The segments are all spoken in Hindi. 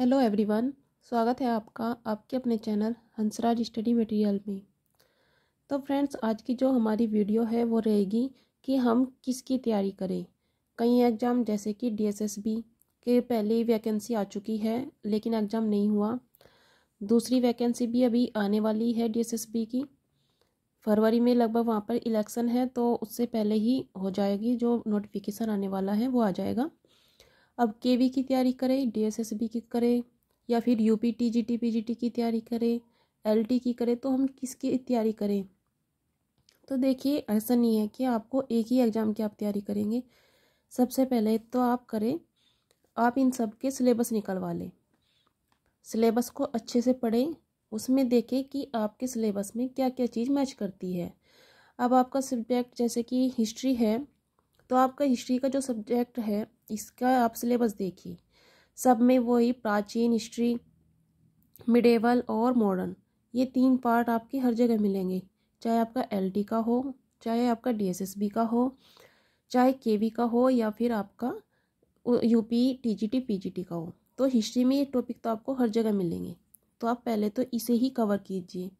हेलो एवरीवन स्वागत है आपका आपके अपने चैनल हंसराज स्टडी मटेरियल में तो फ्रेंड्स आज की जो हमारी वीडियो है वो रहेगी कि हम किसकी तैयारी करें कई एग्ज़ाम जैसे कि डीएसएसबी के पहले वैकेंसी आ चुकी है लेकिन एग्ज़ाम नहीं हुआ दूसरी वैकेंसी भी अभी आने वाली है डी की फरवरी में लगभग वहाँ पर इलेक्शन है तो उससे पहले ही हो जाएगी जो नोटिफिकेशन आने वाला है वो आ जाएगा अब के की तैयारी करें डी की करें या फिर U P T G T P G T की तैयारी करें एल टी की करें तो हम किसकी तैयारी करें तो देखिए ऐसा नहीं है कि आपको एक ही एग्ज़ाम की आप तैयारी करेंगे सबसे पहले तो आप करें आप इन सब के सिलेबस निकलवा लें सिलेबस को अच्छे से पढ़ें उसमें देखें कि आपके सिलेबस में क्या क्या चीज़ मैच करती है अब आपका सब्जेक्ट जैसे कि हिस्ट्री है तो आपका हिस्ट्री का जो सब्जेक्ट है इसका आप सिलेबस देखिए सब में वही प्राचीन हिस्ट्री मिडेवल और मॉडर्न ये तीन पार्ट आपके हर जगह मिलेंगे चाहे आपका एलटी का हो चाहे आपका डीएसएसबी का हो चाहे केवी का हो या फिर आपका यूपी टीजीटी पीजीटी का हो तो हिस्ट्री में ये टॉपिक तो आपको हर जगह मिलेंगे तो आप पहले तो इसे ही कवर कीजिए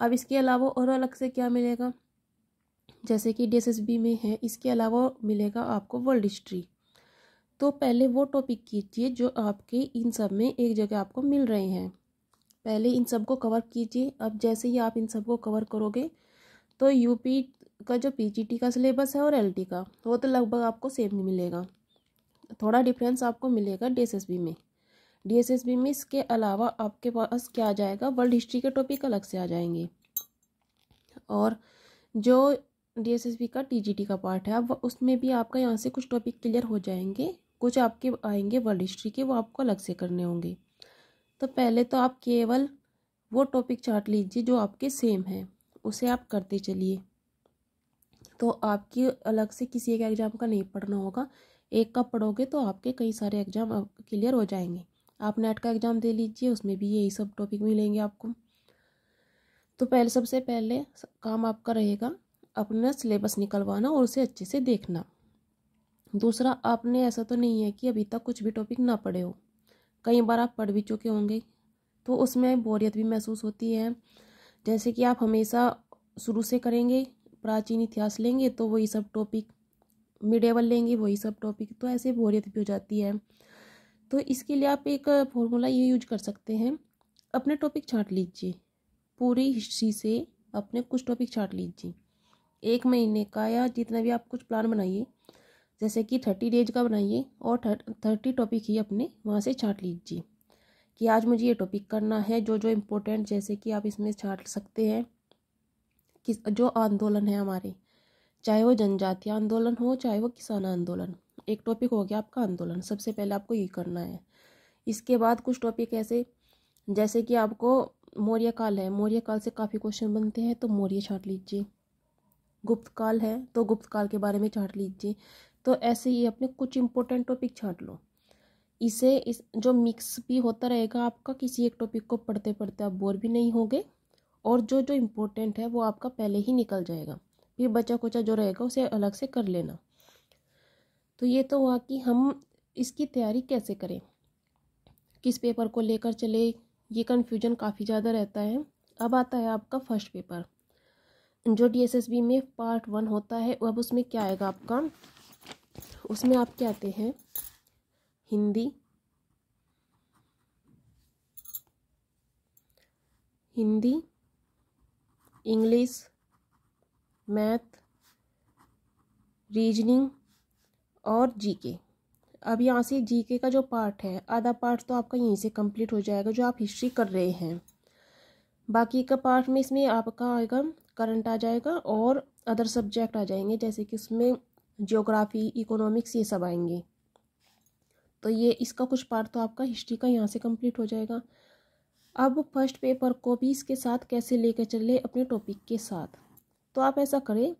अब इसके अलावा और अलग से क्या मिलेगा जैसे कि डी में है इसके अलावा मिलेगा आपको वर्ल्ड हिस्ट्री तो पहले वो टॉपिक कीजिए जो आपके इन सब में एक जगह आपको मिल रहे हैं पहले इन सब को कवर कीजिए अब जैसे ही आप इन सब को कवर करोगे तो यूपी का जो पीजीटी का सिलेबस है और एलटी का वो तो लगभग आपको सेम ही मिलेगा थोड़ा डिफरेंस आपको मिलेगा डीएसएसबी में डीएसएसबी में इसके अलावा आपके पास क्या आ जाएगा वर्ल्ड हिस्ट्री के टॉपिक अलग से आ जाएंगे और जो डी का टी का पार्ट है अब उसमें भी आपका यहाँ से कुछ टॉपिक क्लियर हो जाएंगे कुछ आपके आएंगे वर्ल्ड हिस्ट्री के वो आपको अलग से करने होंगे तो पहले तो आप केवल वो टॉपिक चाट लीजिए जो आपके सेम हैं उसे आप करते चलिए तो आपकी अलग से किसी एक एग्ज़ाम का नहीं पढ़ना होगा एक का पढ़ोगे तो आपके कई सारे एग्ज़ाम क्लियर हो जाएंगे आप नेट का एग्ज़ाम दे लीजिए उसमें भी यही सब टॉपिक मिलेंगे आपको तो पहले सबसे पहले काम आपका रहेगा अपना सिलेबस निकलवाना और उसे अच्छे से देखना दूसरा आपने ऐसा तो नहीं है कि अभी तक कुछ भी टॉपिक ना पढ़े हो कई बार आप पढ़ भी चुके होंगे तो उसमें बोरियत भी महसूस होती है जैसे कि आप हमेशा शुरू से करेंगे प्राचीन इतिहास लेंगे तो वही सब टॉपिक मिडेवल लेंगे वही सब टॉपिक तो ऐसे बोरियत भी हो जाती है तो इसके लिए आप एक फॉर्मूला ये यूज कर सकते हैं अपने टॉपिक छाँट लीजिए पूरी हिस्ट्री से अपने कुछ टॉपिक छाँट लीजिए एक महीने का या जितना भी आप कुछ प्लान बनाइए जैसे कि थर्टी डेज का बनाइए और थर्टी टॉपिक ही अपने वहाँ से छाँट लीजिए कि आज मुझे ये टॉपिक करना है जो जो इम्पोर्टेंट जैसे कि आप इसमें छाँट सकते हैं कि जो आंदोलन है हमारे चाहे वो जनजातीय आंदोलन हो चाहे वो किसान आंदोलन एक टॉपिक हो गया आपका आंदोलन सबसे पहले आपको ये करना है इसके बाद कुछ टॉपिक ऐसे जैसे कि आपको मौर्य काल है मौर्य काल से काफ़ी क्वेश्चन बनते हैं तो मौर्य छाँट लीजिए गुप्त काल है तो गुप्त काल के बारे में छाट लीजिए तो ऐसे ही अपने कुछ इंपॉर्टेंट टॉपिक छाट लो इसे इस जो मिक्स भी होता रहेगा आपका किसी एक टॉपिक को पढ़ते पढ़ते आप बोर भी नहीं होंगे और जो जो इम्पोर्टेंट है वो आपका पहले ही निकल जाएगा फिर बचा कुचा जो रहेगा उसे अलग से कर लेना तो ये तो हुआ कि हम इसकी तैयारी कैसे करें किस पेपर को लेकर चले ये कन्फ्यूजन काफ़ी ज़्यादा रहता है अब आता है आपका फर्स्ट पेपर जो डी में पार्ट वन होता है अब उसमें क्या आएगा आपका उसमें आप क्या आते हैं Hindi Hindi English math reasoning और जीके अब यहाँ से जीके का जो पार्ट है आधा पार्ट तो आपका यहीं से कंप्लीट हो जाएगा जो आप हिस्ट्री कर रहे हैं बाकी का पार्ट में इसमें आपका आएगा करंट आ जाएगा और अदर सब्जेक्ट आ जाएंगे जैसे कि उसमें जियोग्राफी इकोनॉमिक्स ये सब आएंगे तो ये इसका कुछ पार्ट तो आपका हिस्ट्री का यहाँ से कंप्लीट हो जाएगा अब फर्स्ट पेपर को भी इसके साथ कैसे लेकर चले अपने टॉपिक के साथ तो आप ऐसा करें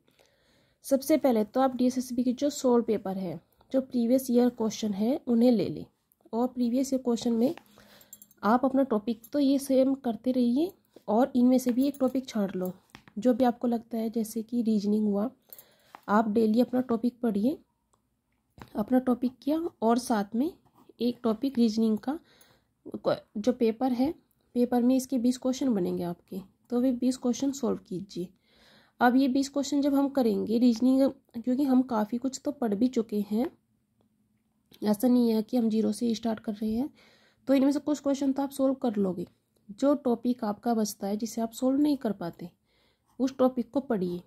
सबसे पहले तो आप डीएसएसबी के जो सोल पेपर है जो प्रीवियस ईयर क्वेश्चन है उन्हें ले लें और प्रीवियस ईयर क्वेश्चन में आप अपना टॉपिक तो ये सेम करते रहिए और इनमें से भी एक टॉपिक छाँट लो जो भी आपको लगता है जैसे कि रीजनिंग हुआ आप डेली अपना टॉपिक पढ़िए अपना टॉपिक किया और साथ में एक टॉपिक रीजनिंग का जो पेपर है पेपर में इसके बीस क्वेश्चन बनेंगे आपके तो वे बीस क्वेश्चन सॉल्व कीजिए अब ये बीस क्वेश्चन जब हम करेंगे रीजनिंग क्योंकि हम काफ़ी कुछ तो पढ़ भी चुके हैं ऐसा नहीं है कि हम जीरो से स्टार्ट कर रहे हैं तो इनमें से कुछ क्वेश्चन तो आप सोल्व कर लोगे जो टॉपिक आपका बचता है जिसे आप सोल्व नहीं कर पाते उस टॉपिक को पढ़िए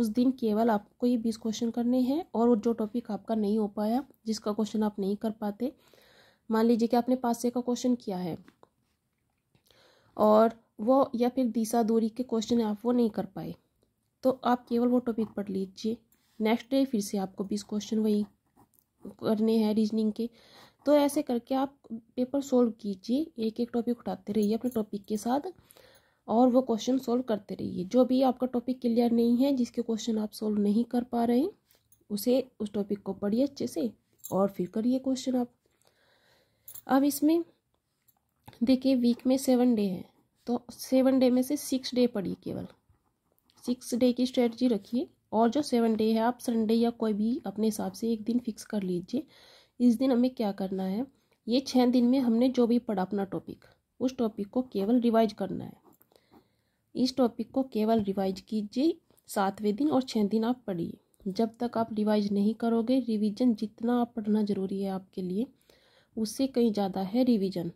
उस दिन केवल आपको ये बीस क्वेश्चन करने हैं और जो टॉपिक आपका नहीं हो पाया जिसका क्वेश्चन आप नहीं कर पाते मान लीजिए कि आपने पासे का क्वेश्चन किया है और वो या फिर दिशा दूरी के क्वेश्चन आप वो नहीं कर पाए तो आप केवल वो टॉपिक पढ़ लीजिए नेक्स्ट डे फिर से आपको बीस क्वेश्चन वही करने हैं रीजनिंग के तो ऐसे करके आप पेपर सोल्व कीजिए एक एक टॉपिक उठाते रहिए अपने टॉपिक के साथ और वो क्वेश्चन सोल्व करते रहिए जो भी आपका टॉपिक क्लियर नहीं है जिसके क्वेश्चन आप सोल्व नहीं कर पा रहे उसे उस टॉपिक को पढ़िए अच्छे से और फिर करिए क्वेश्चन आप अब इसमें देखिए वीक में सेवन डे है तो सेवन डे में से सिक्स डे पढ़िए केवल सिक्स डे की स्ट्रेटजी रखिए और जो सेवन डे है आप संडे या कोई भी अपने हिसाब से एक दिन फिक्स कर लीजिए इस दिन हमें क्या करना है ये छः दिन में हमने जो भी पढ़ा अपना टॉपिक उस टॉपिक को केवल रिवाइज करना है इस टॉपिक को केवल रिवाइज कीजिए सातवें दिन और छः दिन आप पढ़िए जब तक आप रिवाइज नहीं करोगे रिवीजन जितना आप पढ़ना ज़रूरी है आपके लिए उससे कहीं ज़्यादा है रिवीजन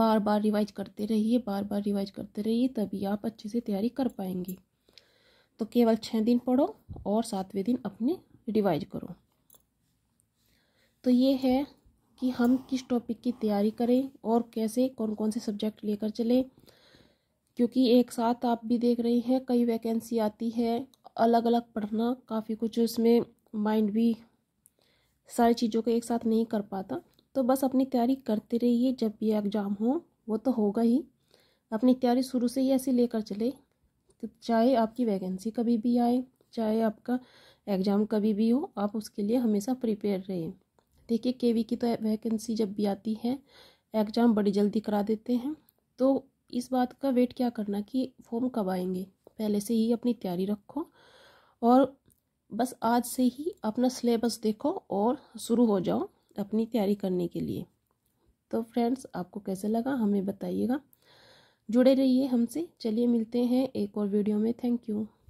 बार बार रिवाइज करते रहिए बार बार रिवाइज करते रहिए तभी आप अच्छे से तैयारी कर पाएंगे तो केवल छः दिन पढ़ो और सातवें दिन अपने रिवाइज करो तो ये है कि हम किस टॉपिक की तैयारी करें और कैसे कौन कौन से सब्जेक्ट लेकर चलें क्योंकि एक साथ आप भी देख रहे हैं कई वैकेंसी आती है अलग अलग पढ़ना काफ़ी कुछ उसमें माइंड भी सारी चीज़ों को एक साथ नहीं कर पाता तो बस अपनी तैयारी करते रहिए जब भी एग्ज़ाम हो वो तो होगा ही अपनी तैयारी शुरू से ही ऐसे लेकर चले तो चाहे आपकी वैकेंसी कभी भी आए चाहे आपका एग्ज़ाम कभी भी हो आप उसके लिए हमेशा प्रिपेयर रहें देखिए केवी की तो वैकेंसी जब भी आती है एग्ज़ाम बड़ी जल्दी करा देते हैं तो इस बात का वेट क्या करना कि फॉर्म कब आएंगे पहले से ही अपनी तैयारी रखो और बस आज से ही अपना सिलेबस देखो और शुरू हो जाओ अपनी तैयारी करने के लिए तो फ्रेंड्स आपको कैसे लगा हमें बताइएगा जुड़े रहिए हमसे चलिए मिलते हैं एक और वीडियो में थैंक यू